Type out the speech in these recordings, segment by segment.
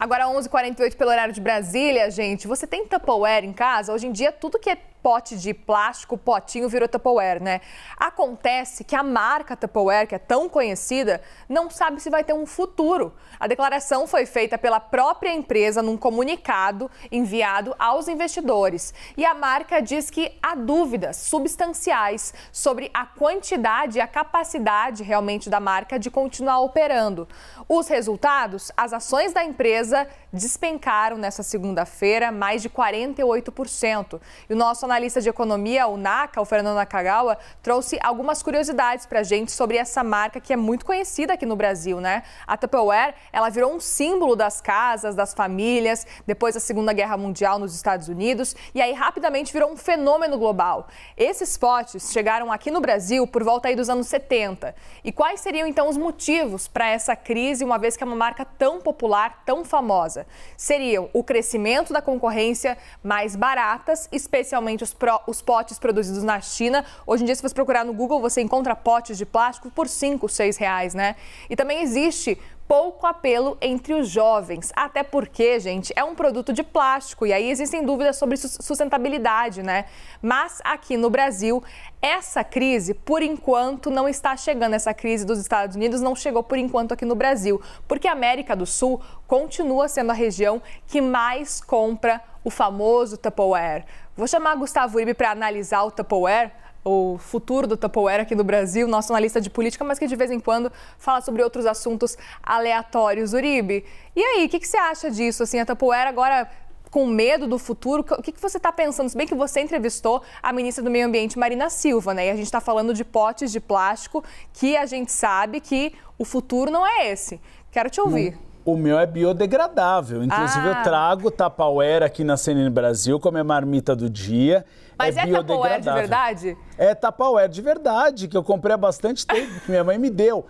Agora 11h48 pelo horário de Brasília, gente. Você tem Tupperware em casa? Hoje em dia tudo que é pote de plástico, potinho virou Tupperware, né? Acontece que a marca Tupperware, que é tão conhecida, não sabe se vai ter um futuro. A declaração foi feita pela própria empresa num comunicado enviado aos investidores. E a marca diz que há dúvidas substanciais sobre a quantidade e a capacidade realmente da marca de continuar operando. Os resultados, as ações da empresa despencaram nessa segunda-feira mais de 48%. E o nosso jornalista de economia, o NACA, o Fernando Nakagawa, trouxe algumas curiosidades para a gente sobre essa marca que é muito conhecida aqui no Brasil, né? A Tupperware, ela virou um símbolo das casas, das famílias, depois da Segunda Guerra Mundial nos Estados Unidos, e aí rapidamente virou um fenômeno global. Esses potes chegaram aqui no Brasil por volta aí dos anos 70. E quais seriam então os motivos para essa crise, uma vez que é uma marca tão popular, tão famosa? Seriam o crescimento da concorrência, mais baratas, especialmente principalmente os, pro, os potes produzidos na China. Hoje em dia, se você procurar no Google, você encontra potes de plástico por 5, 6 reais, né? E também existe pouco apelo entre os jovens. Até porque, gente, é um produto de plástico e aí existem dúvidas sobre sustentabilidade, né? Mas aqui no Brasil, essa crise, por enquanto, não está chegando. Essa crise dos Estados Unidos não chegou por enquanto aqui no Brasil, porque a América do Sul continua sendo a região que mais compra o famoso Tupperware. Vou chamar Gustavo Uribe para analisar o Tupperware, o futuro do Tupperware aqui no Brasil, nosso analista de política, mas que de vez em quando fala sobre outros assuntos aleatórios. Uribe, e aí, o que, que, você acha disso? Assim, a Tupperware agora com medo do futuro, o que, que você está pensando? Se bem que você entrevistou a ministra do Meio Ambiente, Marina Silva, né? E a gente está falando de potes de plástico que a gente sabe que o futuro não é esse. Quero te ouvir. Não. O meu é biodegradável. Inclusive, ah. eu trago tapauera aqui na CNN Brasil, como é marmita do dia. Mas é, é biodegradável. de verdade? É tapauera de verdade, que eu comprei há bastante tempo, que minha mãe me deu.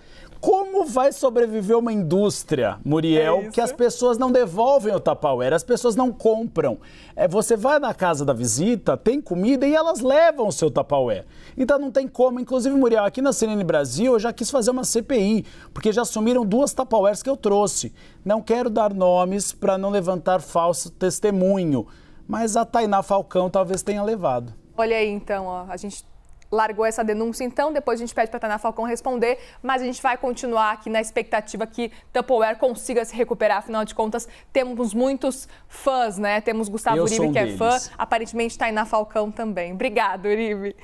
Como vai sobreviver uma indústria, Muriel, é que as pessoas não devolvem o Tupperware, as pessoas não compram? É, você vai na casa da visita, tem comida e elas levam o seu Tupperware. Então não tem como. Inclusive, Muriel, aqui na CNN Brasil eu já quis fazer uma CPI, porque já sumiram duas Tupperwares que eu trouxe. Não quero dar nomes para não levantar falso testemunho, mas a Tainá Falcão talvez tenha levado. Olha aí então, ó, a gente largou essa denúncia, então depois a gente pede para a Tainá Falcão responder, mas a gente vai continuar aqui na expectativa que Tupperware consiga se recuperar, afinal de contas temos muitos fãs, né? Temos Gustavo Uribe um que deles. é fã, aparentemente Tainá Falcão também. Obrigado, Uribe.